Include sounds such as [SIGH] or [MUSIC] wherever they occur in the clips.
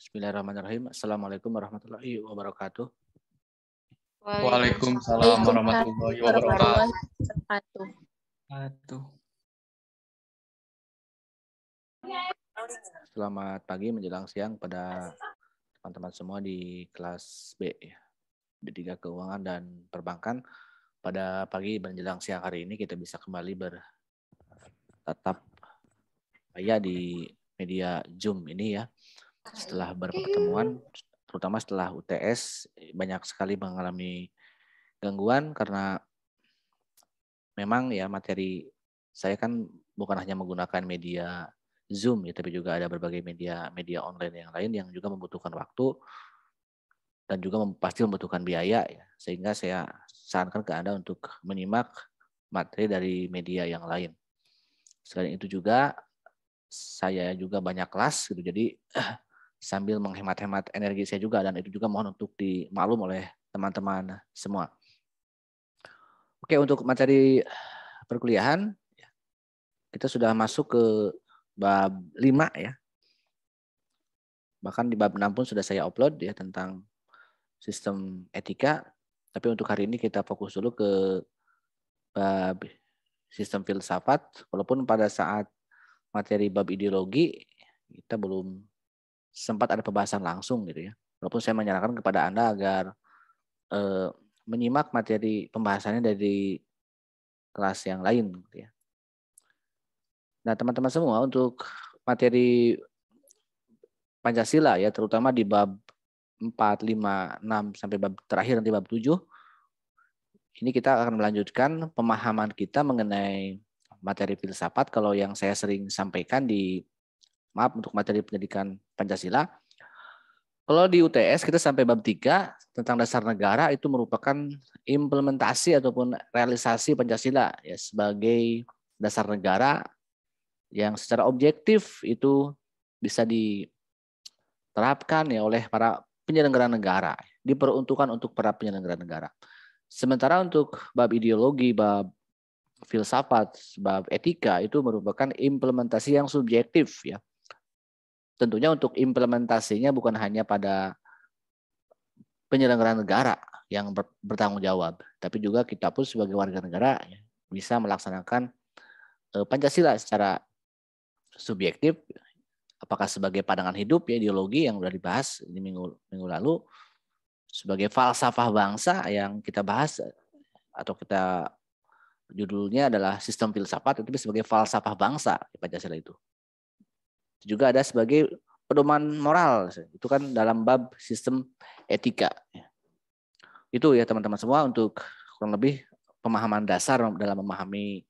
Bismillahirrahmanirrahim. Assalamualaikum warahmatullahi wabarakatuh. Waalaikumsalam warahmatullahi wabarakatuh. Selamat pagi menjelang siang pada teman-teman semua di kelas B ya. 3 Keuangan dan Perbankan. Pada pagi menjelang siang hari ini kita bisa kembali bertatap ya di media Zoom ini ya setelah berpertemuan terutama setelah UTS banyak sekali mengalami gangguan karena memang ya materi saya kan bukan hanya menggunakan media Zoom ya tapi juga ada berbagai media media online yang lain yang juga membutuhkan waktu dan juga pasti membutuhkan biaya ya. sehingga saya sarankan ke Anda untuk menyimak materi dari media yang lain. Selain itu juga saya juga banyak kelas gitu jadi [CLEARS THROAT] sambil menghemat-hemat energi saya juga dan itu juga mohon untuk dimaklum oleh teman-teman semua. Oke, untuk materi perkuliahan kita sudah masuk ke bab 5 ya. Bahkan di bab 6 pun sudah saya upload ya tentang sistem etika, tapi untuk hari ini kita fokus dulu ke bab sistem filsafat walaupun pada saat materi bab ideologi kita belum sempat ada pembahasan langsung gitu ya. Walaupun saya menyarankan kepada Anda agar eh, menyimak materi pembahasannya dari kelas yang lain gitu ya. Nah, teman-teman semua untuk materi Pancasila ya terutama di bab 4, 5, 6 sampai bab terakhir nanti bab 7 ini kita akan melanjutkan pemahaman kita mengenai materi filsafat kalau yang saya sering sampaikan di maaf untuk materi pendidikan Pancasila. Kalau di UTS kita sampai bab 3 tentang dasar negara itu merupakan implementasi ataupun realisasi Pancasila ya sebagai dasar negara yang secara objektif itu bisa diterapkan ya oleh para penyelenggara negara, diperuntukkan untuk para penyelenggara negara. Sementara untuk bab ideologi, bab filsafat, bab etika itu merupakan implementasi yang subjektif ya tentunya untuk implementasinya bukan hanya pada penyelenggara negara yang bertanggung jawab, tapi juga kita pun sebagai warga negara bisa melaksanakan eh, Pancasila secara subjektif, apakah sebagai pandangan hidup ya ideologi yang sudah dibahas di minggu minggu lalu, sebagai falsafah bangsa yang kita bahas atau kita judulnya adalah sistem filsafat, tapi sebagai falsafah bangsa Pancasila itu. Juga ada sebagai pedoman moral. Itu kan dalam bab sistem etika. Itu ya teman-teman semua untuk kurang lebih pemahaman dasar dalam memahami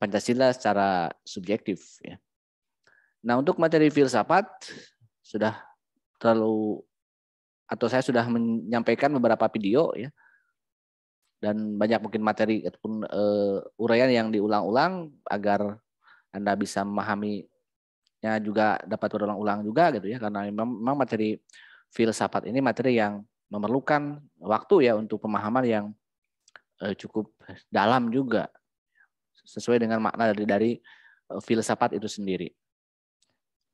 Pancasila secara subjektif. Ya. Nah untuk materi filsafat sudah terlalu atau saya sudah menyampaikan beberapa video ya dan banyak mungkin materi ataupun uh, uraian yang diulang-ulang agar anda bisa memahami Ya juga dapat berulang-ulang juga gitu ya karena memang materi filsafat ini materi yang memerlukan waktu ya untuk pemahaman yang eh, cukup dalam juga sesuai dengan makna dari dari eh, filsafat itu sendiri.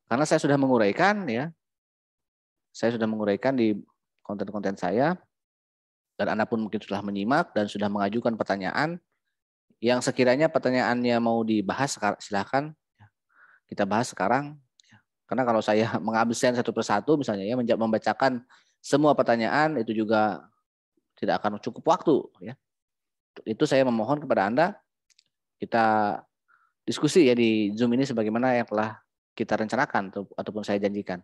Karena saya sudah menguraikan ya, saya sudah menguraikan di konten-konten saya dan Anda pun mungkin sudah menyimak dan sudah mengajukan pertanyaan yang sekiranya pertanyaannya mau dibahas silahkan kita bahas sekarang. Karena kalau saya [LAUGHS] mengabsen satu persatu misalnya ya membacakan semua pertanyaan itu juga tidak akan cukup waktu ya. Itu saya memohon kepada Anda kita diskusi ya di Zoom ini sebagaimana yang telah kita rencanakan ataupun saya janjikan.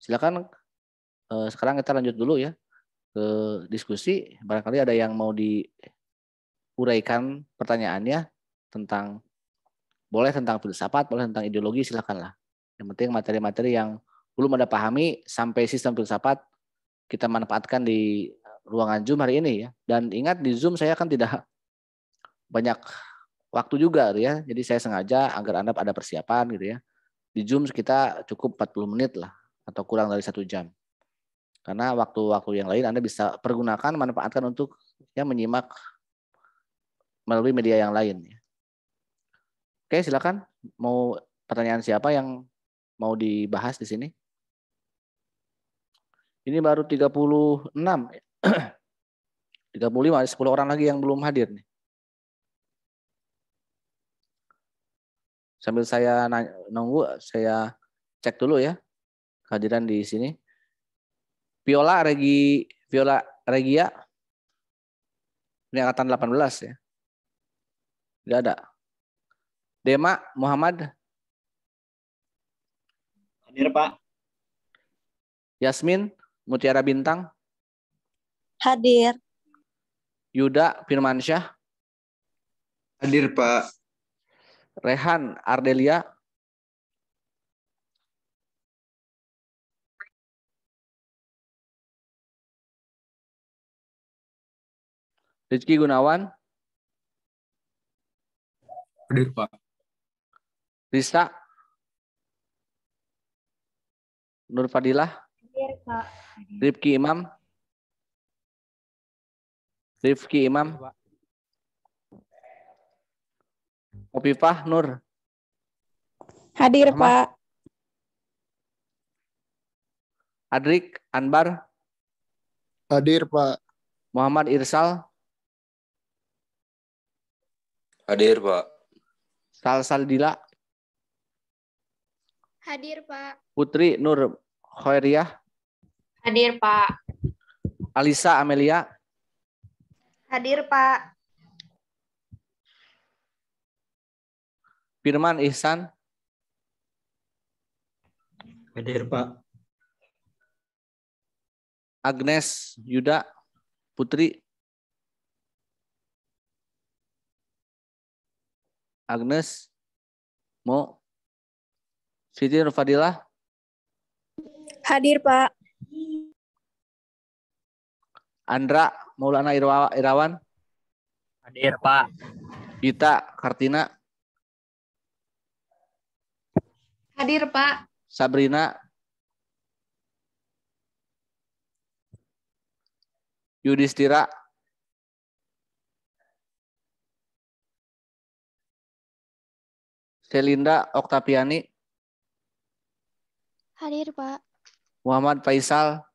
Silakan eh, sekarang kita lanjut dulu ya ke diskusi barangkali ada yang mau diuraikan pertanyaannya tentang boleh tentang filsafat, boleh tentang ideologi, silakanlah. Yang penting materi-materi yang belum Anda pahami sampai sistem filsafat kita manfaatkan di eh, ruangan Zoom hari ini ya. Dan ingat di Zoom saya kan tidak [LAUGHS] banyak waktu juga ya. Jadi saya sengaja agar Anda ada persiapan gitu ya. Di Zoom kita cukup 40 menit lah atau kurang dari satu jam. Karena waktu-waktu yang lain Anda bisa pergunakan, manfaatkan untuk ya menyimak melalui media yang lain. Ya. Oke, silakan. Mau pertanyaan siapa yang mau dibahas di sini? Ini baru 36. 35 [CLEARS THROAT] ada 10 orang lagi yang belum hadir nih. Sambil saya nunggu, saya cek dulu ya kehadiran di sini. Viola Regi Viola Regia ini angkatan 18 ya. Enggak ada. Dema Muhammad. Hadir, Pak. Yasmin Mutiara Bintang. Hadir. Yuda Firmansyah. Hadir, Pak. Rehan Ardelia. Rizky Gunawan. Hadir, Pak. Risa? Nur Fadilah? Rifki Imam? Rifki Imam? Opipah Nur? Hadir, Ahmad. Pak. Adrik Anbar? Hadir, Pak. Muhammad Irsal? Hadir, Pak. Sal Saldila. Hadir, Pak. Putri Nur Khairiyah. Hadir, Pak. Alisa Amelia. Hadir, Pak. Firman Ihsan. Hadir, Pak. Agnes Yuda Putri. Agnes mau Siti Nurfadilah? Hadir, Pak. Andra Maulana Irawan? Hadir, Pak. Dita Kartina? Hadir, Pak. Sabrina? Yudhistira? Selinda Oktaviani? Hadir, Pak. Muhammad Faisal.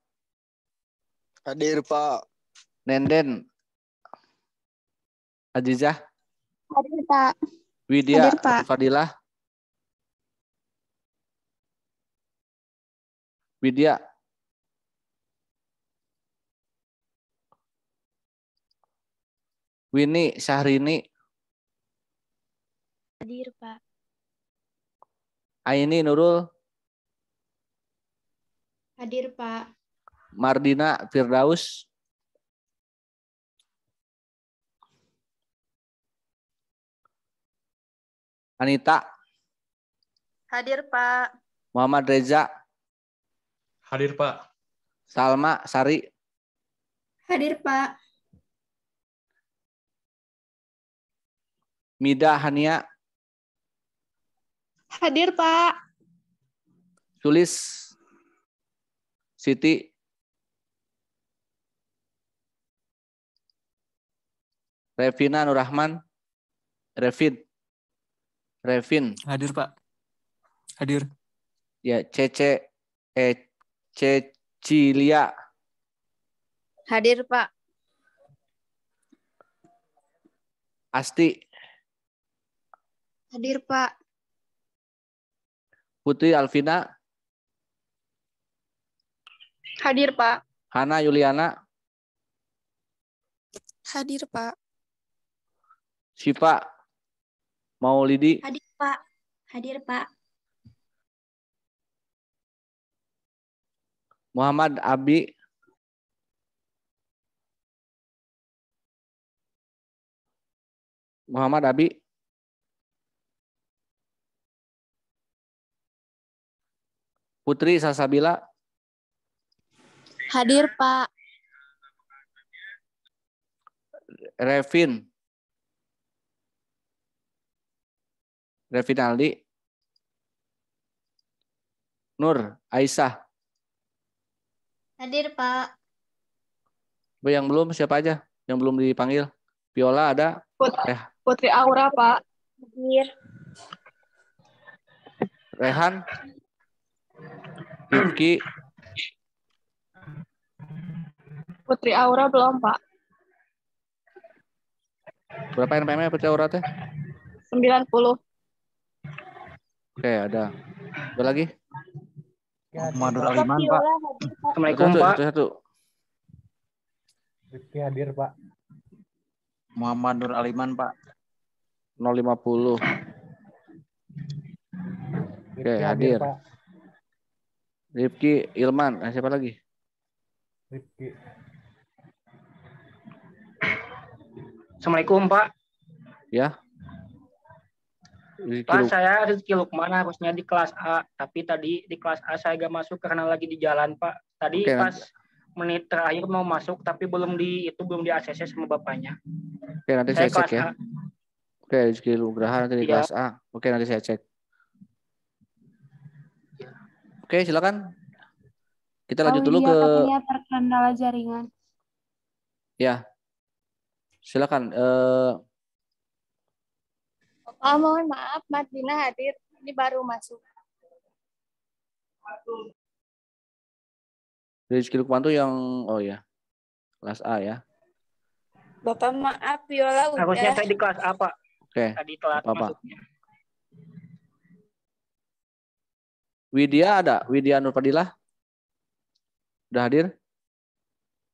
Hadir, Pak. Nenden. Azizah. Hadir, Pak. Widya Hadir, Fadilah. Widya. Wini Syahrini. Hadir, Pak. Aini Nurul. Hadir, Pak. Mardina Firdaus. Anita. Hadir, Pak. Muhammad Reza. Hadir, Pak. Salma Sari. Hadir, Pak. Mida Hania. Hadir, Pak. Sulis Siti. Revina Nurrahman. Revin. Revin. Hadir, Pak. Hadir. Ya, Cece. Eh, Cecilia. Hadir, Pak. Asti. Hadir, Pak. Putri Alvina. Hadir, Pak. Hana Yuliana. Hadir, Pak. Siva Maulidi. Hadir, Pak. Hadir, Pak. Muhammad Abi. Muhammad Abi. Putri sasabila Hadir, Pak. Revin. Revin Aldi. Nur, Aisyah. Hadir, Pak. Bu yang belum siapa aja? Yang belum dipanggil? Viola ada? Putri, eh. Putri Aura, Pak. Hadir. Rehan. Rifki. Putri Aura belum, Pak. Berapa NPM-nya Putri Aura teh? 90. Oke, ada. Ada lagi? Ya, Muhammad Aliman, Pak. Assalamualaikum, Pak. Satu, satu. Rifki hadir, Pak. Muhammad Nur Aliman, Pak. 050. Oke, hadir. hadir. Rifki Ilman, eh, siapa lagi? Rifki. Assalamualaikum Pak. Ya. Rizky Pak, Luk saya Rizky Lukman harusnya di kelas A, tapi tadi di kelas A saya gak masuk karena lagi di jalan Pak. Tadi okay, pas menit terakhir mau masuk, tapi belum di itu belum di ACC sama bapaknya. Oke okay, nanti saya, saya cek ya. Oke Oke Rizky lukman nanti di ya. kelas A. Oke okay, nanti saya cek. Oke silakan. Kita lanjut oh, dulu iya, ke. Iya, terkendala jaringan. Ya, Silakan. Uh... Eh, Bapak oh, mohon maaf, Mas Dina hadir. Ini baru masuk. Rizky Lukmanto yang oh ya kelas A ya. Bapak maaf Yola udah. Harusnya saya di kelas A Pak. Oke. Okay. Tadi telat apa, masuknya. Widya ada? Widya Nurfadilah? Udah hadir?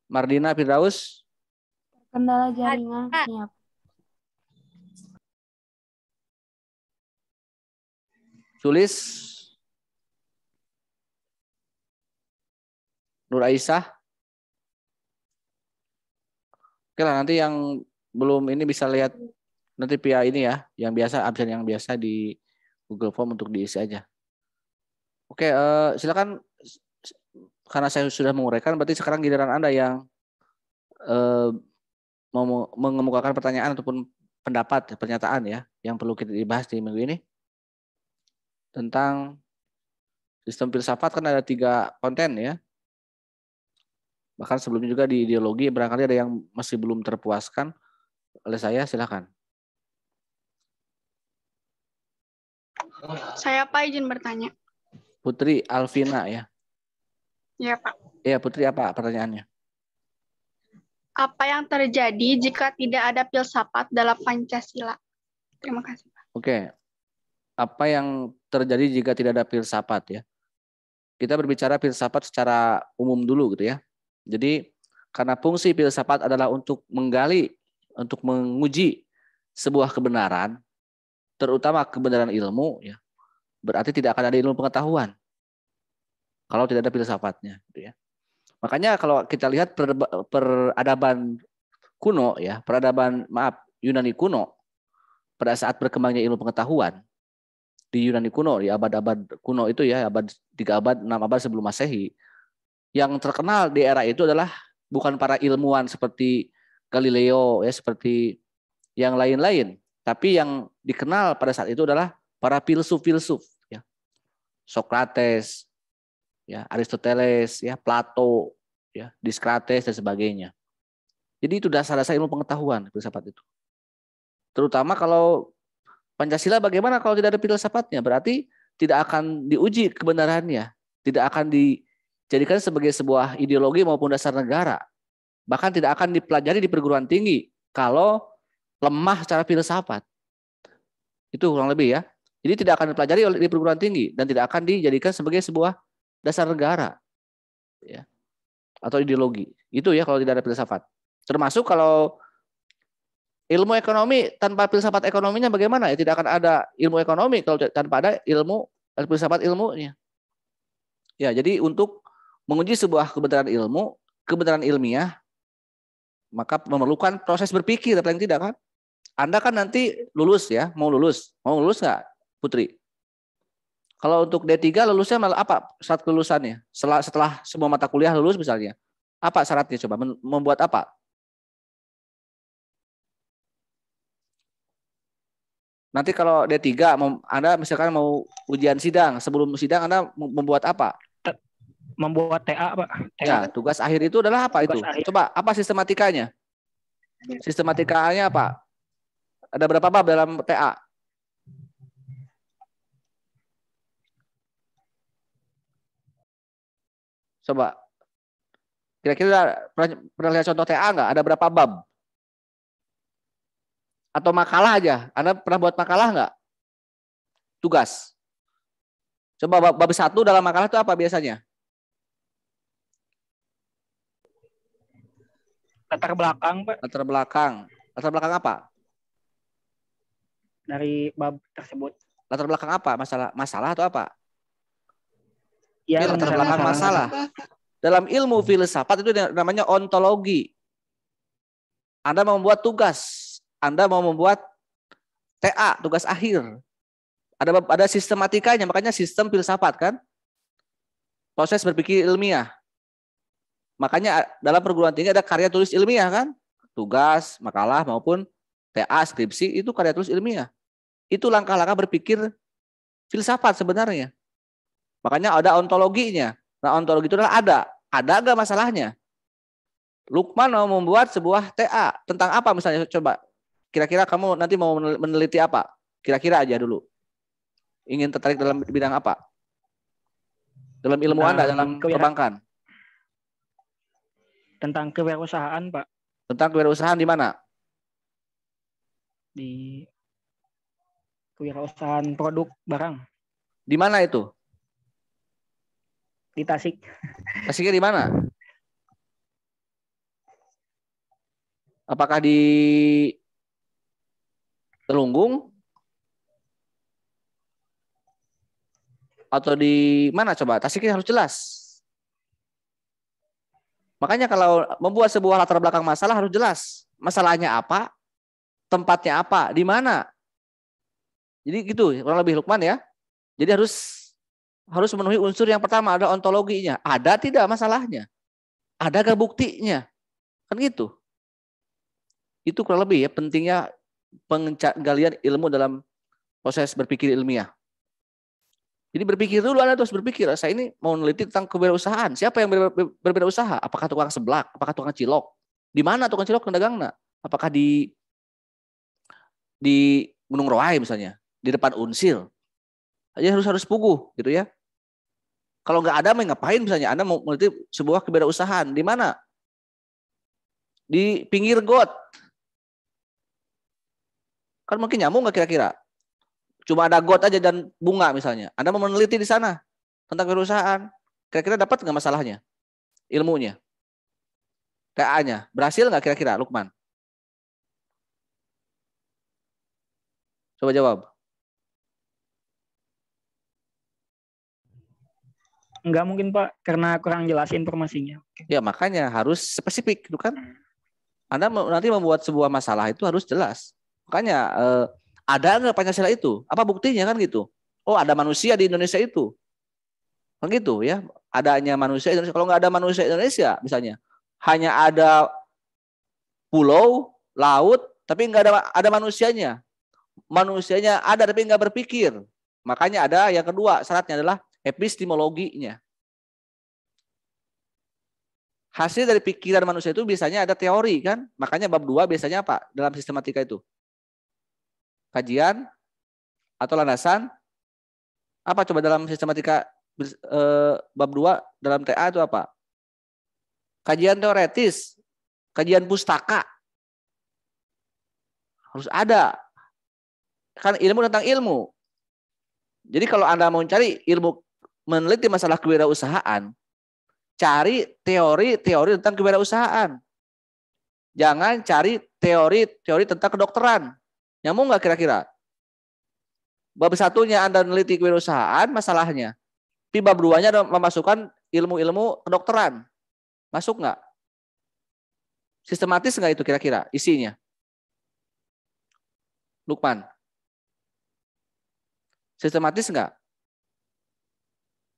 Mardina Firdaus? Kendala jaringan siap. Tulis. Nur Aisyah. Oke lah nanti yang belum ini bisa lihat nanti via ini ya, yang biasa absen yang biasa di Google Form untuk diisi aja. Oke, eh, silakan karena saya sudah menguraikan berarti sekarang giliran Anda yang eh, mengemukakan pertanyaan ataupun pendapat pernyataan ya yang perlu kita dibahas di minggu ini tentang sistem filsafat kan ada tiga konten ya bahkan sebelumnya juga di ideologi barangkali ada yang masih belum terpuaskan oleh saya silakan saya pak izin bertanya Putri Alvina ya iya pak iya Putri apa pertanyaannya apa yang terjadi jika tidak ada filsafat dalam Pancasila? Terima kasih. Pak. Oke. Apa yang terjadi jika tidak ada filsafat ya? Kita berbicara filsafat secara umum dulu gitu ya. Jadi karena fungsi filsafat adalah untuk menggali, untuk menguji sebuah kebenaran, terutama kebenaran ilmu ya. Berarti tidak akan ada ilmu pengetahuan kalau tidak ada filsafatnya gitu ya. Makanya kalau kita lihat per, peradaban kuno ya, peradaban maaf Yunani kuno pada saat berkembangnya ilmu pengetahuan di Yunani kuno di abad-abad kuno itu ya abad tiga abad enam abad sebelum Masehi yang terkenal di era itu adalah bukan para ilmuwan seperti Galileo ya seperti yang lain-lain tapi yang dikenal pada saat itu adalah para filsuf-filsuf ya Socrates ya Aristoteles, ya Plato, ya Diskrates dan sebagainya. Jadi itu dasar-dasar ilmu pengetahuan filsafat itu. Terutama kalau Pancasila bagaimana kalau tidak ada filsafatnya? Berarti tidak akan diuji kebenarannya, tidak akan dijadikan sebagai sebuah ideologi maupun dasar negara. Bahkan tidak akan dipelajari di perguruan tinggi kalau lemah secara filsafat. Itu kurang lebih ya. Jadi tidak akan dipelajari oleh di perguruan tinggi dan tidak akan dijadikan sebagai sebuah dasar negara ya atau ideologi itu ya kalau tidak ada filsafat termasuk kalau ilmu ekonomi tanpa filsafat ekonominya bagaimana ya tidak akan ada ilmu ekonomi kalau tanpa ada ilmu eh, filsafat ilmunya ya jadi untuk menguji sebuah kebenaran ilmu kebenaran ilmiah maka memerlukan proses berpikir apa yang tidak kan anda kan nanti lulus ya mau lulus mau lulus nggak Putri kalau untuk D3 lulusnya malah apa syarat kelulusannya? Setelah, setelah semua mata kuliah lulus misalnya. Apa syaratnya coba? Membuat apa? Nanti kalau D3 Anda misalkan mau ujian sidang, sebelum sidang Anda membuat apa? Membuat TA, Pak. TA. Ya, tugas akhir itu adalah apa tugas itu? Akhir. Coba apa sistematikanya? Sistematikanya apa? Ada berapa bab dalam TA? Coba. Kira-kira pernah, lihat contoh TA nggak? Ada berapa bab? Atau makalah aja. Anda pernah buat makalah nggak? Tugas. Coba bab, bab satu dalam makalah itu apa biasanya? Latar belakang, Pak. Latar belakang. Latar belakang apa? Dari bab tersebut. Latar belakang apa? Masalah masalah atau apa? ya latar belakang masalah. Dalam ilmu filsafat itu namanya ontologi. Anda mau membuat tugas, Anda mau membuat TA, tugas akhir. Ada ada sistematikanya, makanya sistem filsafat kan. Proses berpikir ilmiah. Makanya eh, dalam perguruan tinggi ada karya tulis ilmiah kan? Tugas, makalah maupun TA, skripsi itu karya tulis ilmiah. Itu langkah-langkah berpikir filsafat sebenarnya. Makanya ada ontologinya. Nah, ontologi itu adalah ada. Ada gak masalahnya? Lukman mau membuat sebuah TA tentang apa misalnya coba kira-kira kamu nanti mau meneliti apa? Kira-kira aja dulu. Ingin tertarik dalam bidang apa? Dalam ilmu tentang Anda, dalam kewira... perbankan. Tentang kewirausahaan, Pak. Tentang kewirausahaan di mana? Di kewirausahaan produk barang. Di mana itu? di Tasik. Tasiknya di mana? Apakah di Telunggung atau di mana coba? Tasiknya harus jelas. Makanya kalau membuat sebuah latar belakang masalah harus jelas. Masalahnya apa? Tempatnya apa? Di mana? Jadi gitu, kurang lebih Lukman ya. Jadi harus harus memenuhi unsur yang pertama ada ontologinya. Ada tidak masalahnya? Ada gak buktinya? Kan gitu. Itu kurang lebih ya pentingnya penggalian ilmu dalam proses berpikir ilmiah. Jadi berpikir dulu Anda terus berpikir, saya ini mau meneliti tentang kewirausahaan. Siapa yang berwirausaha? berbeda usaha? Apakah tukang seblak? Apakah tukang cilok? Di mana tukang cilok dagang? Apakah di di Gunung Roai misalnya? Di depan Unsil? aja harus harus pugu gitu ya kalau nggak ada main ngapain misalnya anda mau meneliti sebuah kewirausahaan di mana di pinggir got kan mungkin nyamuk nggak kira-kira cuma ada got aja dan bunga misalnya anda mau meneliti di sana tentang perusahaan kira-kira dapat nggak masalahnya ilmunya TA-nya berhasil nggak kira-kira Lukman Coba jawab. nggak mungkin Pak, karena kurang jelas informasinya. Ya makanya harus spesifik, itu kan? Anda nanti membuat sebuah masalah itu harus jelas. Makanya eh, ada nggak Pancasila itu? Apa buktinya kan gitu? Oh ada manusia di Indonesia itu, kan gitu ya? Adanya manusia Indonesia. Kalau nggak ada manusia Indonesia misalnya, hanya ada pulau, laut, tapi nggak ada ada manusianya. Manusianya ada tapi nggak berpikir. Makanya ada yang kedua syaratnya adalah epistemologinya. Hasil dari pikiran manusia itu biasanya ada teori kan? Makanya bab 2 biasanya apa dalam sistematika itu? Kajian atau landasan apa coba dalam sistematika eh, bab 2 dalam TA itu apa? Kajian teoretis, kajian pustaka. Harus ada. Kan ilmu tentang ilmu. Jadi kalau Anda mau cari ilmu meneliti masalah kewirausahaan, cari teori-teori tentang kewirausahaan. Jangan cari teori-teori tentang kedokteran. Nyambung nggak kira-kira? Bab satunya Anda meneliti kewirausahaan masalahnya. Tapi bab duanya ada memasukkan ilmu-ilmu kedokteran. Masuk nggak? Sistematis nggak itu kira-kira isinya? Lukman. Sistematis nggak?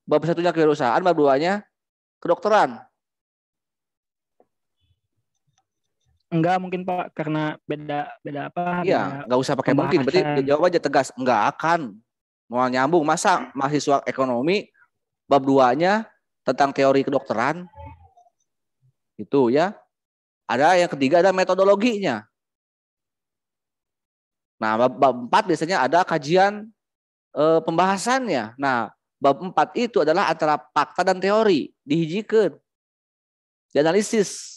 Bab satunya kewirausahaan, bab duanya kedokteran. Enggak mungkin Pak, karena beda beda apa? Iya, enggak usah pakai mungkin. Berarti jawab aja tegas, enggak akan. Mau nyambung masa mahasiswa ekonomi bab duanya tentang teori kedokteran. Itu ya. Ada yang ketiga ada metodologinya. Nah, bab, bab 4 biasanya ada kajian e, pembahasannya. Nah, Bab 4 itu adalah antara fakta dan teori. Dihijikan. Dianalisis.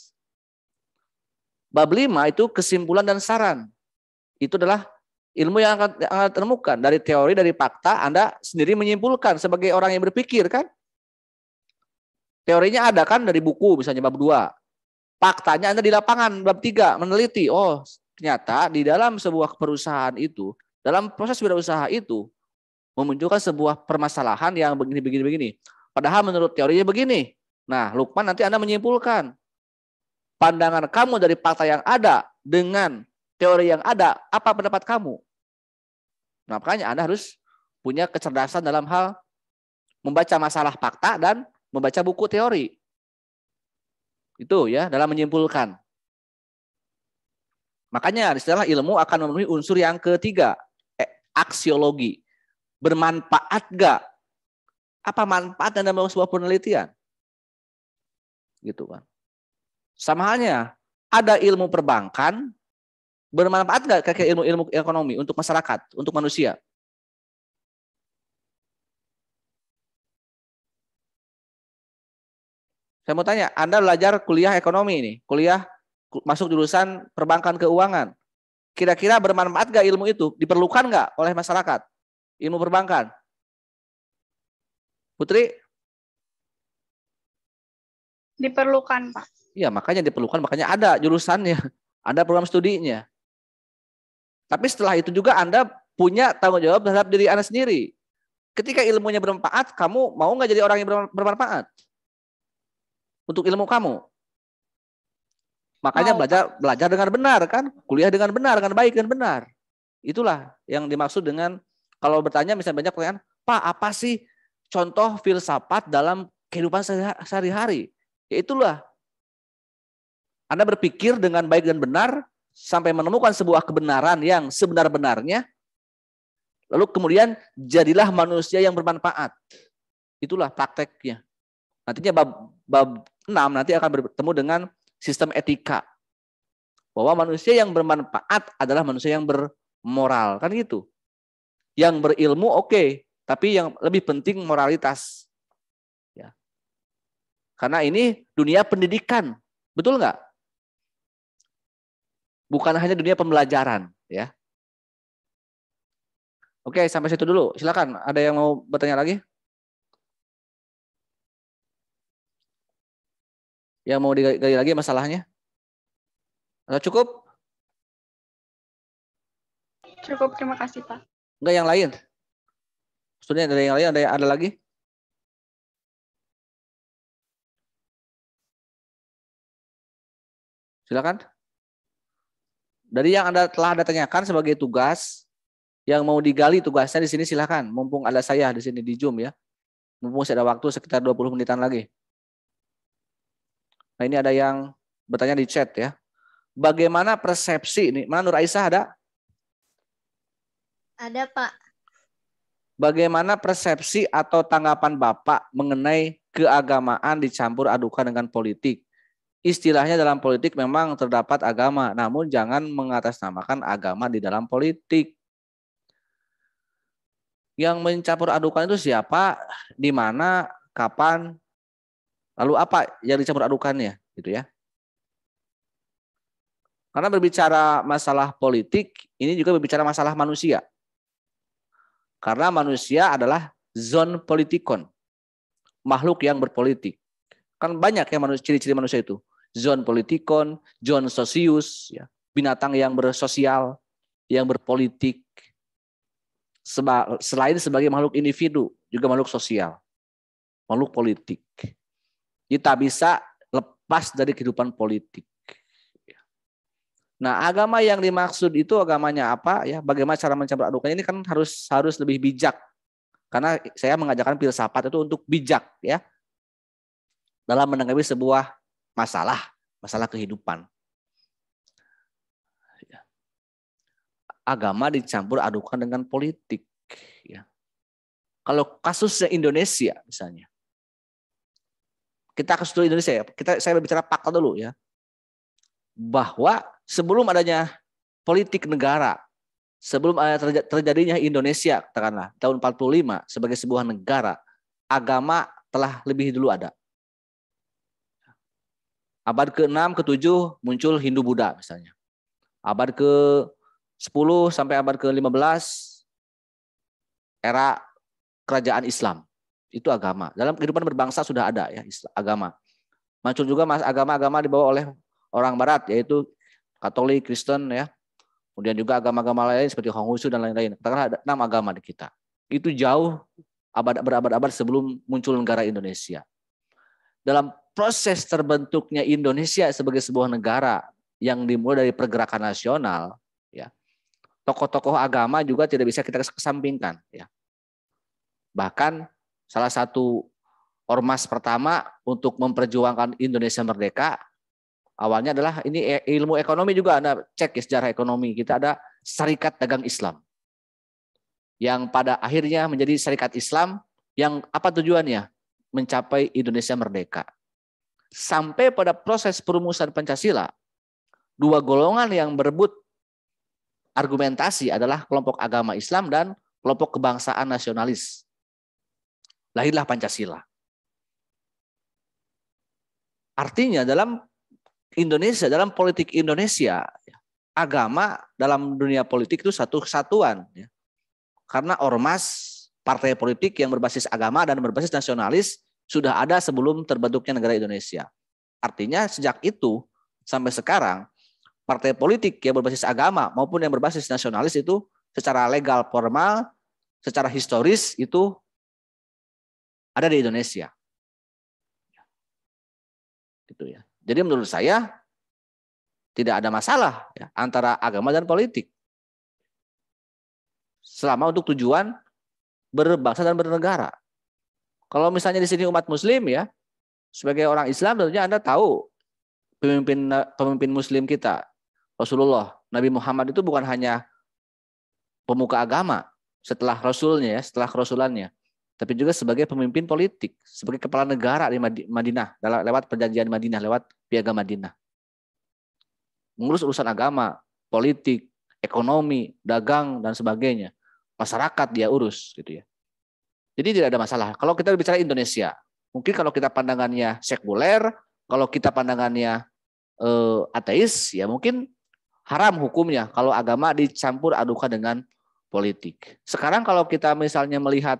Bab lima itu kesimpulan dan saran. Itu adalah ilmu yang akan, yang akan temukan. Dari teori, dari fakta, Anda sendiri menyimpulkan sebagai orang yang berpikir kan. Teorinya ada kan dari buku misalnya bab 2. Faktanya Anda di lapangan bab 3 meneliti. Oh ternyata di dalam sebuah perusahaan itu, dalam proses wirausaha itu, memunculkan sebuah permasalahan yang begini begini begini. Padahal menurut teorinya begini. Nah, Lukman nanti Anda menyimpulkan pandangan kamu dari fakta yang ada dengan teori yang ada, apa pendapat kamu? Nah, makanya Anda harus punya kecerdasan dalam hal membaca masalah fakta dan membaca buku teori. Itu ya, dalam menyimpulkan. Makanya setelah ilmu akan memenuhi unsur yang ketiga, eh, aksiologi. Bermanfaat gak? Apa manfaat Anda melakukan sebuah penelitian? Gitu kan. Sama halnya, ada ilmu perbankan, bermanfaat gak kayak ilmu-ilmu ekonomi untuk masyarakat, untuk manusia? Saya mau tanya, Anda belajar kuliah ekonomi ini, kuliah masuk jurusan perbankan keuangan. Kira-kira bermanfaat gak ilmu itu? Diperlukan gak oleh masyarakat? ilmu perbankan. Putri? Diperlukan, Pak. Iya, makanya diperlukan, makanya ada jurusannya, [LAUGHS] ada program studinya. Tapi setelah itu juga Anda punya tanggung jawab terhadap diri Anda sendiri. Ketika ilmunya bermanfaat, kamu mau nggak jadi orang yang bermanfaat? Untuk ilmu kamu. Makanya mau. belajar belajar dengan benar kan, kuliah dengan benar, dengan baik dan benar. Itulah yang dimaksud dengan kalau bertanya misalnya banyak pertanyaan, Pak apa sih contoh filsafat dalam kehidupan sehari-hari? Ya itulah. Anda berpikir dengan baik dan benar sampai menemukan sebuah kebenaran yang sebenar-benarnya. Lalu kemudian jadilah manusia yang bermanfaat. Itulah prakteknya. Nantinya bab, bab 6 nanti akan bertemu dengan sistem etika. Bahwa manusia yang bermanfaat adalah manusia yang bermoral. Kan gitu yang berilmu oke, okay, tapi yang lebih penting moralitas. Ya. Karena ini dunia pendidikan, betul nggak? Bukan hanya dunia pembelajaran, ya. Oke, sampai situ dulu. Silakan, ada yang mau bertanya lagi? Yang mau digali lagi masalahnya? Atau cukup? Cukup, terima kasih Pak. Enggak yang lain? maksudnya ada yang lain? Ada, ada lagi? Silakan. Dari yang Anda telah Anda tanyakan sebagai tugas, yang mau digali tugasnya di sini silakan. Mumpung ada saya di sini di Zoom ya. Mumpung saya ada waktu sekitar 20 menitan lagi. Nah ini ada yang bertanya di chat ya. Bagaimana persepsi ini? Mana Nur Aisyah ada? Ada, Pak. Bagaimana persepsi atau tanggapan Bapak mengenai keagamaan dicampur adukan dengan politik? Istilahnya dalam politik memang terdapat agama, namun jangan mengatasnamakan agama di dalam politik. Yang mencampur adukan itu siapa, di mana, kapan, lalu apa yang dicampur adukannya, gitu ya. Karena berbicara masalah politik, ini juga berbicara masalah manusia. Karena manusia adalah zon politikon. Makhluk yang berpolitik. Kan banyak ya ciri-ciri manusia itu. Zon politikon, zon sosius, ya, binatang yang bersosial, yang berpolitik. Seba, selain sebagai makhluk individu, juga makhluk sosial. Makhluk politik. Kita bisa lepas dari kehidupan politik. Nah, agama yang dimaksud itu agamanya apa ya? Bagaimana cara mencampur adukan ini kan harus harus lebih bijak. Karena saya mengajarkan filsafat itu untuk bijak ya. Dalam menanggapi sebuah masalah, masalah kehidupan. Agama dicampur adukan dengan politik ya. Kalau kasusnya Indonesia misalnya. Kita kasus dulu Indonesia ya. Kita saya berbicara fakta dulu ya bahwa sebelum adanya politik negara, sebelum terjadinya Indonesia, katakanlah tahun 45 sebagai sebuah negara, agama telah lebih dulu ada. Abad ke-6, ke-7 muncul Hindu-Buddha misalnya. Abad ke-10 sampai abad ke-15 era kerajaan Islam. Itu agama. Dalam kehidupan berbangsa sudah ada ya agama. Muncul juga agama-agama dibawa oleh orang barat yaitu Katolik, Kristen ya. Kemudian juga agama-agama lain seperti Honghusu dan lain-lain. Katakanlah ada enam agama di kita. Itu jauh abad berabad-abad sebelum muncul negara Indonesia. Dalam proses terbentuknya Indonesia sebagai sebuah negara yang dimulai dari pergerakan nasional, ya, tokoh-tokoh agama juga tidak bisa kita kesampingkan. Ya. Bahkan salah satu ormas pertama untuk memperjuangkan Indonesia merdeka Awalnya adalah ini e, ilmu ekonomi juga Anda cek ya, sejarah ekonomi. Kita ada Serikat Dagang Islam. Yang pada akhirnya menjadi Serikat Islam yang apa tujuannya? Mencapai Indonesia merdeka. Sampai pada proses perumusan Pancasila, dua golongan yang berebut argumentasi adalah kelompok agama Islam dan kelompok kebangsaan nasionalis. Lahirlah Pancasila. Artinya dalam Indonesia, dalam politik Indonesia, agama dalam dunia politik itu satu kesatuan. Ya. Karena ormas, partai politik yang berbasis agama dan berbasis nasionalis sudah ada sebelum terbentuknya negara Indonesia. Artinya sejak itu sampai sekarang, partai politik yang berbasis agama maupun yang berbasis nasionalis itu secara legal formal, secara historis itu ada di Indonesia. Gitu ya. Jadi menurut saya tidak ada masalah ya, antara agama dan politik. Selama untuk tujuan berbangsa dan bernegara. Kalau misalnya di sini umat muslim ya, sebagai orang Islam tentunya Anda tahu pemimpin pemimpin muslim kita Rasulullah, Nabi Muhammad itu bukan hanya pemuka agama setelah rasulnya ya, setelah kerasulannya tapi juga sebagai pemimpin politik, sebagai kepala negara di Madinah, lewat perjanjian Madinah, lewat piagam Madinah. Mengurus urusan agama, politik, ekonomi, dagang, dan sebagainya. Masyarakat dia urus. gitu ya. Jadi tidak ada masalah. Kalau kita bicara Indonesia, mungkin kalau kita pandangannya sekuler, kalau kita pandangannya eh, ateis, ya mungkin haram hukumnya kalau agama dicampur adukan dengan politik. Sekarang kalau kita misalnya melihat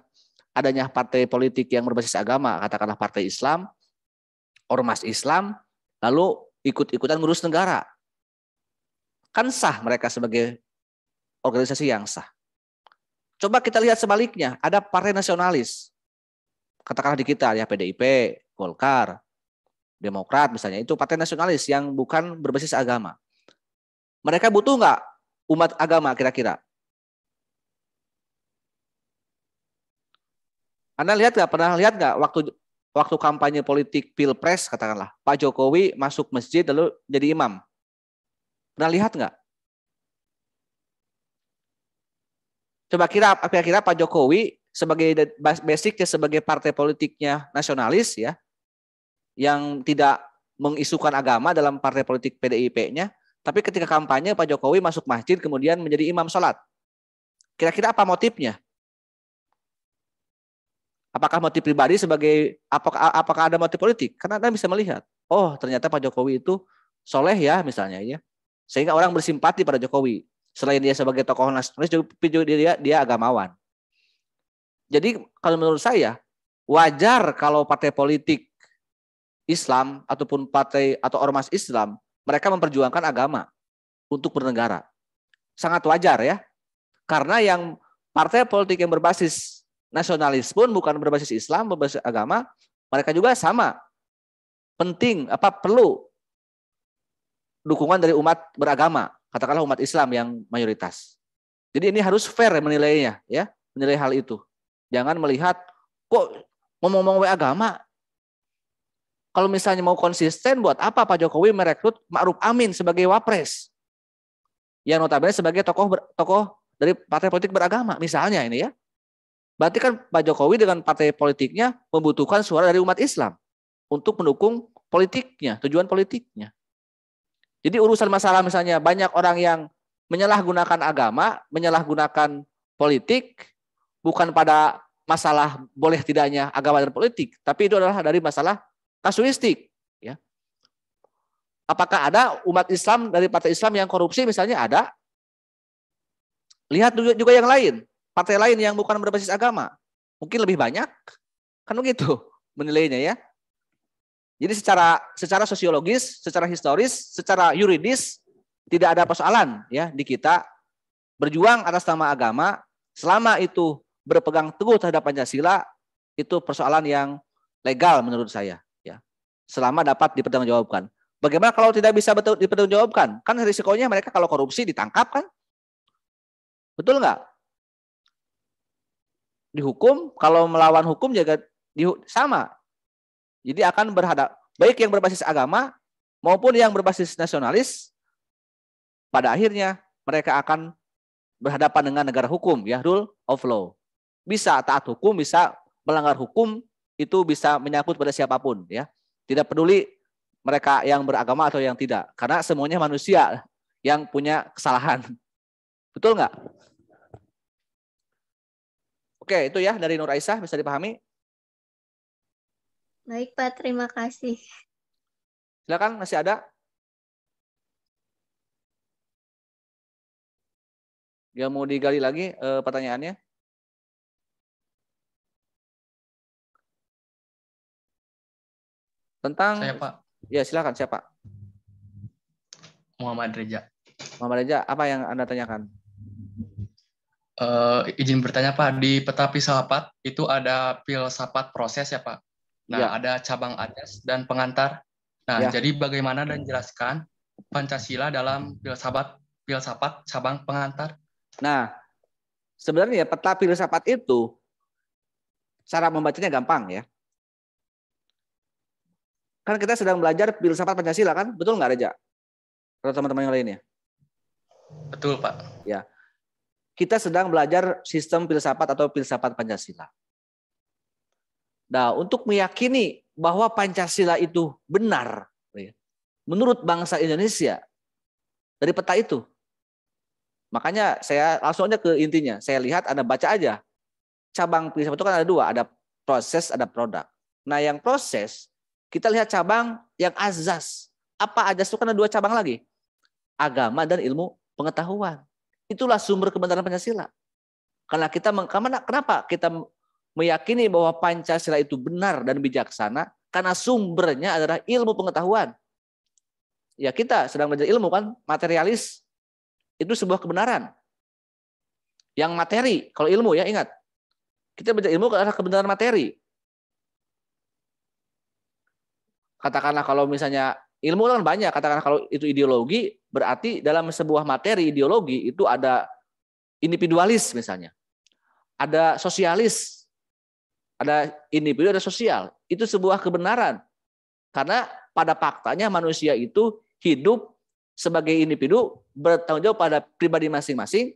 adanya partai politik yang berbasis agama, katakanlah partai Islam, ormas Islam, lalu ikut-ikutan ngurus negara. Kan sah mereka sebagai organisasi yang sah. Coba kita lihat sebaliknya, ada partai nasionalis. Katakanlah di kita ya PDIP, Golkar, Demokrat misalnya, itu partai nasionalis yang bukan berbasis agama. Mereka butuh nggak umat agama kira-kira? Anda lihat nggak pernah lihat nggak waktu waktu kampanye politik pilpres katakanlah Pak Jokowi masuk masjid lalu jadi imam. Pernah lihat nggak? Coba kira kira Pak Jokowi sebagai basicnya sebagai partai politiknya nasionalis ya yang tidak mengisukan agama dalam partai politik PDIP-nya, tapi ketika kampanye Pak Jokowi masuk masjid kemudian menjadi imam sholat. Kira-kira apa motifnya? Apakah motif pribadi sebagai apakah, apakah ada motif politik? Karena Anda bisa melihat, oh ternyata Pak Jokowi itu soleh ya misalnya ya. Sehingga orang bersimpati pada Jokowi. Selain dia sebagai tokoh nasionalis, juga dia dia agamawan. Jadi kalau menurut saya wajar kalau partai politik Islam ataupun partai atau ormas Islam mereka memperjuangkan agama untuk bernegara. Sangat wajar ya. Karena yang partai politik yang berbasis nasionalis pun bukan berbasis Islam, berbasis agama, mereka juga sama. Penting apa perlu dukungan dari umat beragama, katakanlah umat Islam yang mayoritas. Jadi ini harus fair menilainya ya, menilai hal itu. Jangan melihat kok ngomong-ngomong agama kalau misalnya mau konsisten buat apa Pak Jokowi merekrut Ma'ruf Amin sebagai wapres? Yang notabene sebagai tokoh tokoh dari partai politik beragama misalnya ini ya. Berarti kan Pak Jokowi dengan partai politiknya membutuhkan suara dari umat Islam untuk mendukung politiknya, tujuan politiknya. Jadi urusan masalah misalnya banyak orang yang menyalahgunakan agama, menyalahgunakan politik, bukan pada masalah boleh tidaknya agama dan politik, tapi itu adalah dari masalah kasuistik. Ya. Apakah ada umat Islam dari partai Islam yang korupsi misalnya ada? Lihat juga yang lain partai lain yang bukan berbasis agama. Mungkin lebih banyak. Kan begitu menilainya ya. Jadi secara secara sosiologis, secara historis, secara yuridis tidak ada persoalan ya di kita berjuang atas nama agama selama itu berpegang teguh terhadap Pancasila itu persoalan yang legal menurut saya ya. Selama dapat dipertanggungjawabkan. Bagaimana kalau tidak bisa betul dipertanggungjawabkan? Kan risikonya mereka kalau korupsi ditangkap kan? Betul nggak? dihukum, kalau melawan hukum juga sama. Jadi akan berhadap baik yang berbasis agama maupun yang berbasis nasionalis pada akhirnya mereka akan berhadapan dengan negara hukum ya rule of law. Bisa taat hukum, bisa melanggar hukum itu bisa menyangkut pada siapapun ya. Tidak peduli mereka yang beragama atau yang tidak karena semuanya manusia yang punya kesalahan. Betul nggak? Oke, itu ya dari Nur Aisyah bisa dipahami? Baik, Pak. Terima kasih. Silakan, masih ada? Yang mau digali lagi eh, pertanyaannya? Tentang Saya, Pak. Ya, silakan siapa? Muhammad Reja. Muhammad Reja, apa yang Anda tanyakan? Uh, izin bertanya Pak, di peta filsafat itu ada pil filsafat proses ya Pak. Nah, ya. ada cabang adas dan pengantar. Nah, ya. jadi bagaimana dan jelaskan Pancasila dalam pil pil filsafat cabang pengantar? Nah, sebenarnya peta filsafat itu cara membacanya gampang ya. Kan kita sedang belajar filsafat Pancasila kan? Betul nggak Reja? Atau teman-teman yang lainnya? Betul Pak. Ya kita sedang belajar sistem filsafat atau filsafat Pancasila. Nah, untuk meyakini bahwa Pancasila itu benar ya, menurut bangsa Indonesia dari peta itu. Makanya saya langsung aja ke intinya. Saya lihat Anda baca aja. Cabang filsafat itu kan ada dua, ada proses, ada produk. Nah, yang proses kita lihat cabang yang azas. Apa azas itu kan ada dua cabang lagi. Agama dan ilmu pengetahuan. Itulah sumber kebenaran Pancasila. Karena kita kenapa kita meyakini bahwa Pancasila itu benar dan bijaksana karena sumbernya adalah ilmu pengetahuan. Ya kita sedang belajar ilmu kan materialis itu sebuah kebenaran. Yang materi, kalau ilmu ya ingat. Kita belajar ilmu karena kebenaran materi. Katakanlah kalau misalnya ilmu kan banyak, katakanlah kalau itu ideologi, Berarti dalam sebuah materi ideologi itu ada individualis misalnya. Ada sosialis. Ada individu, ada sosial. Itu sebuah kebenaran. Karena pada faktanya manusia itu hidup sebagai individu bertanggung jawab pada pribadi masing-masing,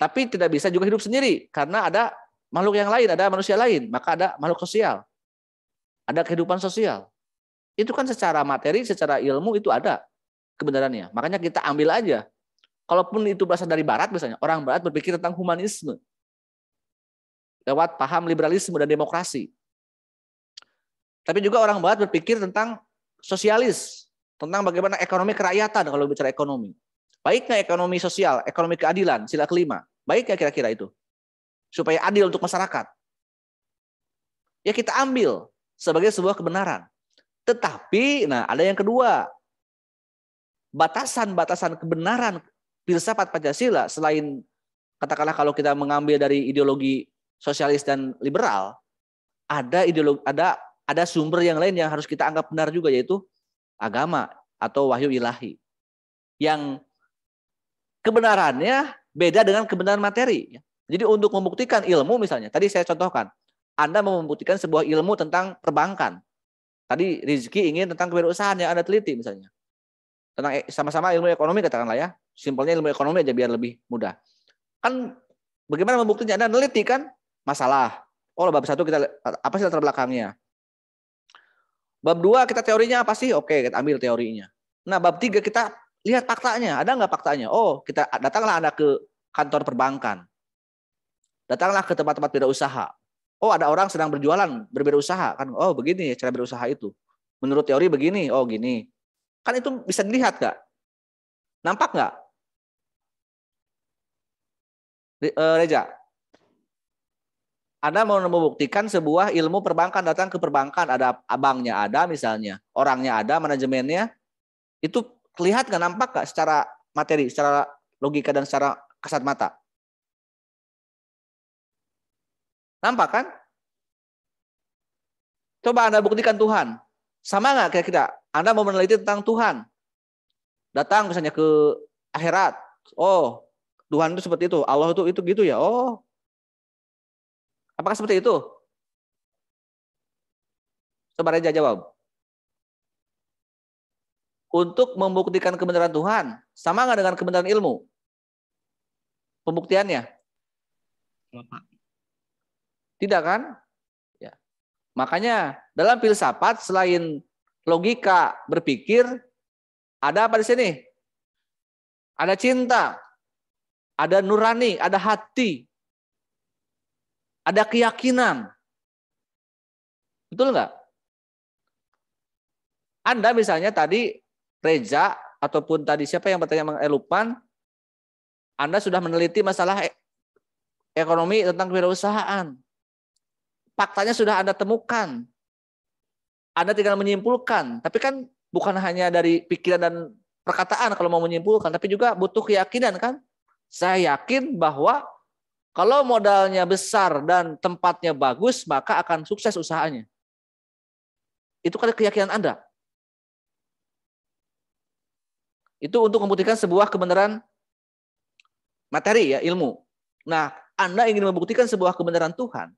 tapi tidak bisa juga hidup sendiri karena ada makhluk yang lain, ada manusia lain, maka ada makhluk sosial, ada kehidupan sosial. Itu kan secara materi, secara ilmu itu ada kebenarannya. Makanya kita ambil aja. Kalaupun itu berasal dari barat misalnya, orang barat berpikir tentang humanisme. Lewat paham liberalisme dan demokrasi. Tapi juga orang barat berpikir tentang sosialis, tentang bagaimana ekonomi kerakyatan kalau bicara ekonomi. Baiknya ekonomi sosial, ekonomi keadilan, sila kelima. Baiknya kira-kira itu. Supaya adil untuk masyarakat. Ya kita ambil sebagai sebuah kebenaran. Tetapi, nah ada yang kedua batasan-batasan kebenaran filsafat Pancasila selain katakanlah kalau kita mengambil dari ideologi sosialis dan liberal, ada ideologi ada ada sumber yang lain yang harus kita anggap benar juga yaitu agama atau wahyu ilahi yang kebenarannya beda dengan kebenaran materi. Jadi untuk membuktikan ilmu misalnya, tadi saya contohkan, Anda mau membuktikan sebuah ilmu tentang perbankan. Tadi Rizki ingin tentang kewirausahaan yang Anda teliti misalnya tentang e, sama-sama ilmu ekonomi katakanlah ya. Simpelnya ilmu ekonomi aja biar lebih mudah. Kan bagaimana membuktinya? Anda neliti kan masalah. Oh, bab satu kita apa sih latar belakangnya? Bab dua kita teorinya apa sih? Oke, kita ambil teorinya. Nah, bab tiga kita lihat faktanya. Ada nggak faktanya? Oh, kita datanglah Anda ke kantor perbankan. Datanglah ke tempat-tempat usaha Oh, ada orang sedang berjualan, berbeda usaha kan. Oh, begini cara berusaha itu. Menurut teori begini, oh gini. Kan itu bisa dilihat nggak? Nampak nggak? Reja, eh, Anda mau membuktikan sebuah ilmu perbankan datang ke perbankan, ada abangnya ada misalnya, orangnya ada, manajemennya, itu terlihat nggak nampak nggak secara materi, secara logika dan secara kasat mata? Nampak kan? Coba Anda buktikan Tuhan. Sama nggak kira-kira anda mau meneliti tentang Tuhan. Datang misalnya ke akhirat. Oh, Tuhan itu seperti itu. Allah itu itu gitu ya. Oh. Apakah seperti itu? Coba aja jawab. Untuk membuktikan kebenaran Tuhan, sama nggak dengan kebenaran ilmu? Pembuktiannya? Tidak kan? Ya. Makanya dalam filsafat selain logika berpikir ada apa di sini? Ada cinta, ada nurani, ada hati, ada keyakinan. Betul nggak? Anda misalnya tadi Reza ataupun tadi siapa yang bertanya mengenai Elupan, Anda sudah meneliti masalah e-, ekonomi tentang kewirausahaan. Faktanya sudah Anda temukan. Anda tinggal menyimpulkan, tapi kan bukan hanya dari pikiran dan perkataan kalau mau menyimpulkan, tapi juga butuh keyakinan kan? Saya yakin bahwa kalau modalnya besar dan tempatnya bagus, maka akan sukses usahanya. Itu kan keyakinan Anda. Itu untuk membuktikan sebuah kebenaran materi ya, ilmu. Nah, Anda ingin membuktikan sebuah kebenaran Tuhan,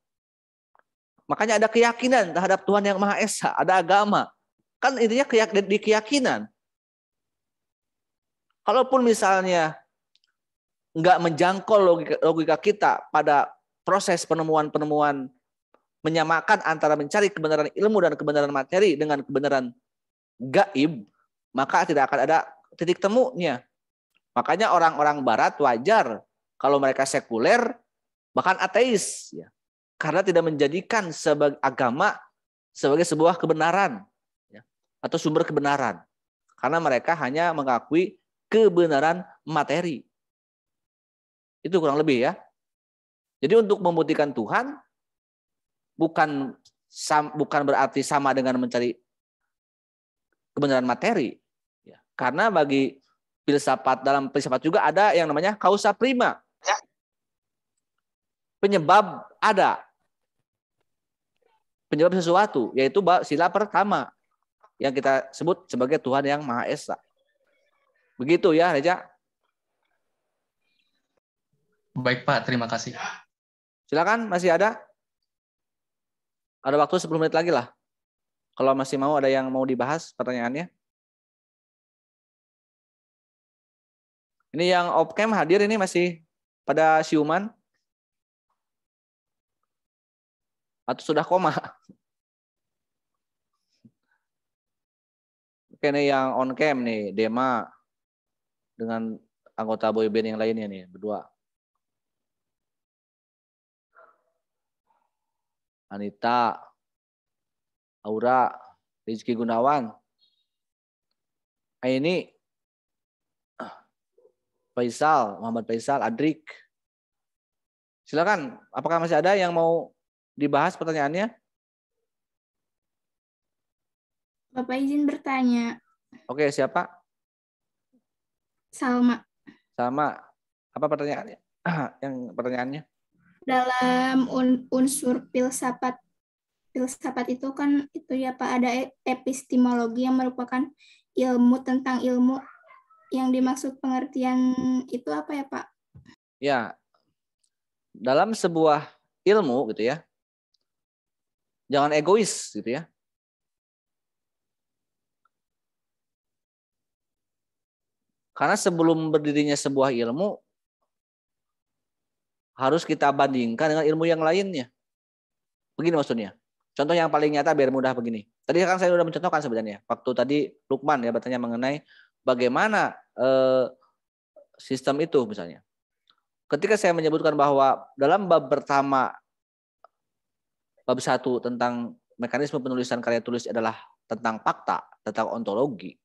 Makanya ada keyakinan terhadap Tuhan yang Maha Esa, ada agama. Kan intinya di keyakinan. Kalaupun misalnya nggak menjangkau logika, logika kita pada proses penemuan-penemuan menyamakan antara mencari kebenaran ilmu dan kebenaran materi dengan kebenaran gaib, maka tidak akan ada titik temunya. Makanya orang-orang barat wajar kalau mereka sekuler bahkan ateis ya karena tidak menjadikan sebagai agama sebagai sebuah kebenaran ya, atau sumber kebenaran karena mereka hanya mengakui kebenaran materi itu kurang lebih ya jadi untuk membuktikan Tuhan bukan bukan berarti sama dengan mencari kebenaran materi ya. karena bagi filsafat dalam filsafat juga ada yang namanya kausa prima penyebab ada. Penyebab sesuatu, yaitu sila pertama yang kita sebut sebagai Tuhan yang Maha Esa. Begitu ya, Reja. Baik Pak, terima kasih. Silakan, masih ada? Ada waktu 10 menit lagi lah. Kalau masih mau ada yang mau dibahas pertanyaannya. Ini yang opcam hadir ini masih pada siuman. atau sudah koma. nih yang on cam nih, Dema dengan anggota boyband yang lainnya nih, berdua. Anita, Aura, Rizky Gunawan. Ini Faisal, Muhammad Faisal, Adrik. Silakan, apakah masih ada yang mau dibahas pertanyaannya? Bapak izin bertanya. Oke, siapa? Salma. Salma, apa pertanyaannya? [CLEARS THROAT] Yang pertanyaannya? Dalam un unsur filsafat filsafat itu kan itu ya Pak ada e-, epistemologi yang merupakan ilmu tentang ilmu yang dimaksud pengertian itu apa ya Pak? Ya, dalam sebuah ilmu gitu ya, Jangan egois gitu ya. Karena sebelum berdirinya sebuah ilmu harus kita bandingkan dengan ilmu yang lainnya. Begini maksudnya. Contoh yang paling nyata biar mudah begini. Tadi kan saya sudah mencontohkan sebenarnya. Waktu tadi Lukman ya bertanya mengenai bagaimana eh, sistem itu misalnya. Ketika saya menyebutkan bahwa dalam bab pertama bab satu tentang mekanisme penulisan karya tulis adalah tentang fakta, tentang ontologi.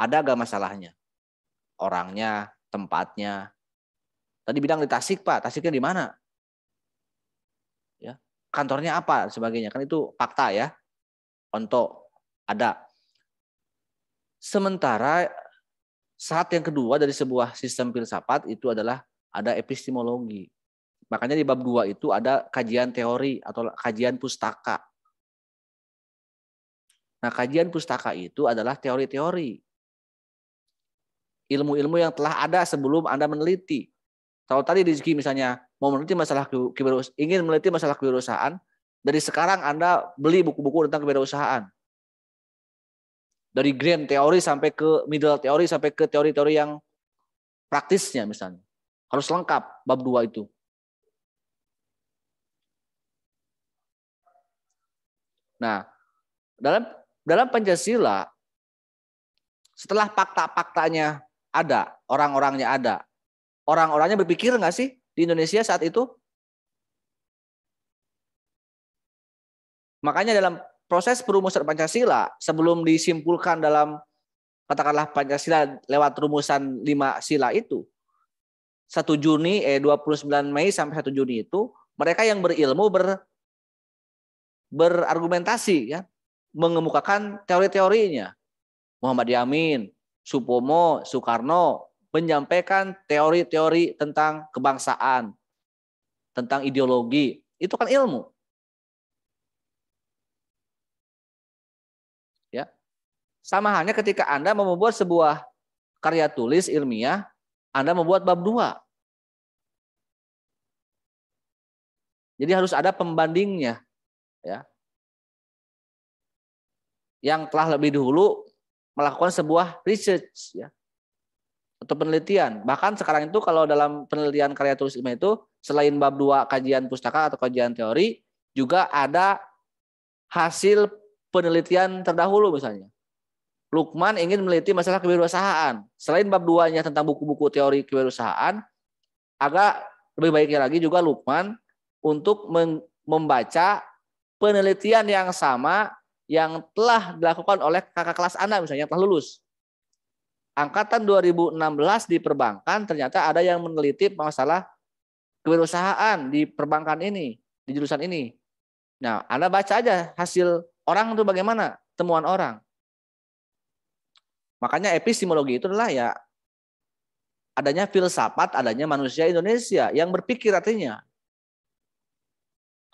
Ada agama masalahnya? Orangnya, tempatnya. Tadi bilang di Tasik, Pak. Tasiknya di mana? Ya. Kantornya apa sebagainya. Kan itu fakta ya. Onto ada. Sementara saat yang kedua dari sebuah sistem filsafat itu adalah ada epistemologi. Makanya di bab 2 itu ada kajian teori atau kajian pustaka. Nah, kajian pustaka itu adalah teori-teori. Ilmu-ilmu yang telah ada sebelum Anda meneliti. Kalau tadi Rizky misalnya mau meneliti masalah kewirausahaan, ingin meneliti masalah kewirausahaan, dari sekarang Anda beli buku-buku tentang kewirausahaan. Dari grand teori sampai ke middle teori sampai ke teori-teori yang praktisnya misalnya. Harus lengkap bab dua itu. Nah, dalam dalam Pancasila setelah fakta-faktanya ada, orang-orangnya ada. Orang-orangnya berpikir nggak sih di Indonesia saat itu? Makanya dalam proses perumusan Pancasila sebelum disimpulkan dalam katakanlah Pancasila lewat rumusan lima sila itu 1 Juni eh 29 Mei sampai 1 Juni itu mereka yang berilmu ber berargumentasi ya, mengemukakan teori-teorinya. Muhammad Yamin, Supomo, Soekarno menyampaikan teori-teori tentang kebangsaan, tentang ideologi. Itu kan ilmu. Ya. Sama halnya ketika Anda membuat sebuah karya tulis ilmiah, Anda membuat bab dua. Jadi harus ada pembandingnya ya yang telah lebih dahulu melakukan sebuah research ya atau penelitian. Bahkan sekarang itu kalau dalam penelitian karya tulis ilmiah itu selain bab 2 kajian pustaka atau kajian teori juga ada hasil penelitian terdahulu misalnya. Lukman ingin meneliti masalah kewirausahaan. Selain bab 2-nya tentang buku-buku teori kewirausahaan, agak lebih baiknya lagi juga Lukman untuk membaca penelitian yang sama yang telah dilakukan oleh kakak kelas Anda misalnya yang telah lulus. Angkatan 2016 di perbankan ternyata ada yang meneliti masalah kewirausahaan di perbankan ini, di jurusan ini. Nah, Anda baca aja hasil orang itu bagaimana, temuan orang. Makanya epistemologi itu adalah ya adanya filsafat, adanya manusia Indonesia yang berpikir artinya.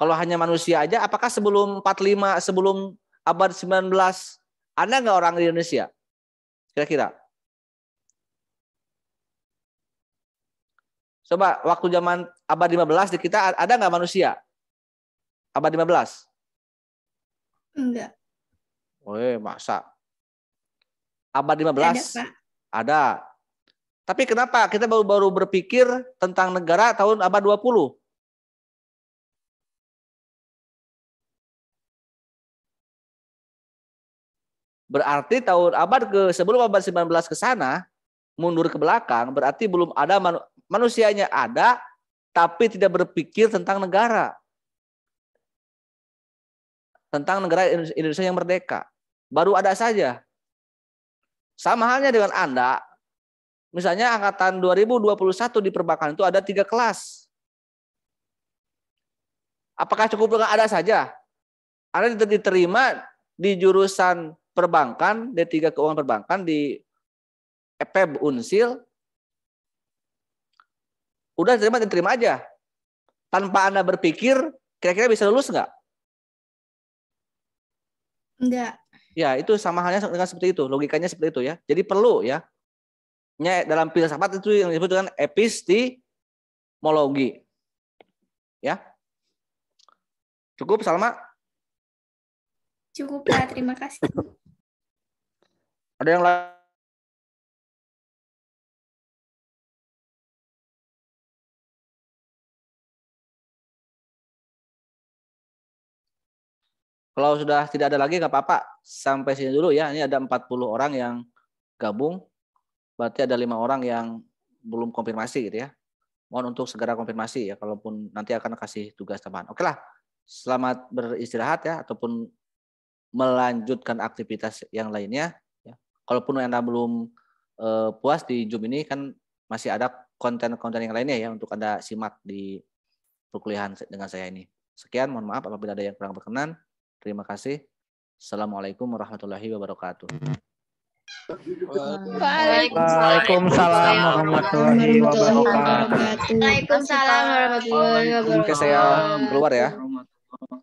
Kalau hanya manusia aja, apakah sebelum 45, sebelum abad 19, ada nggak orang di Indonesia? Kira-kira. Coba waktu zaman abad 15 di kita ada nggak manusia? Abad 15? Enggak. Weh, masa? Abad 15? Ada, Pak. ada. Tapi kenapa kita baru-baru berpikir tentang negara tahun abad 20? Berarti tahun abad ke sebelum abad 19 ke sana mundur ke belakang berarti belum ada man, manusianya ada tapi tidak berpikir tentang negara. Tentang negara Indonesia yang merdeka. Baru ada saja. Sama halnya dengan Anda, misalnya angkatan 2021 di perbankan itu ada tiga kelas. Apakah cukup dengan ada saja? Anda diterima di jurusan perbankan D3 keuangan perbankan di EPEB Unsil udah terima terima aja tanpa anda berpikir kira-kira bisa lulus nggak? enggak Ya itu sama halnya dengan seperti itu logikanya seperti itu ya. Jadi perlu ya. Ya dalam filsafat itu yang disebut dengan epistemologi. Ya. Cukup Salma? Cukup ya terima kasih ada yang lain Kalau sudah tidak ada lagi nggak apa-apa. Sampai sini dulu ya. Ini ada 40 orang yang gabung. Berarti ada lima orang yang belum konfirmasi gitu ya. Mohon untuk segera konfirmasi ya. Kalaupun nanti akan kasih tugas tambahan. Oke lah. Selamat beristirahat ya. Ataupun melanjutkan aktivitas yang lainnya kalaupun Anda belum uh, puas di Zoom ini kan masih ada konten-konten yang lainnya ya untuk Anda simak di perkuliahan dengan saya ini. Sekian, mohon maaf apabila ada yang kurang berkenan. Terima kasih. Assalamualaikum warahmatullahi wabarakatuh. Waalaikumsalam warahmatullahi wabarakatuh. Waalaikumsalam warahmatullahi wabarakatuh. Oke, saya keluar ya.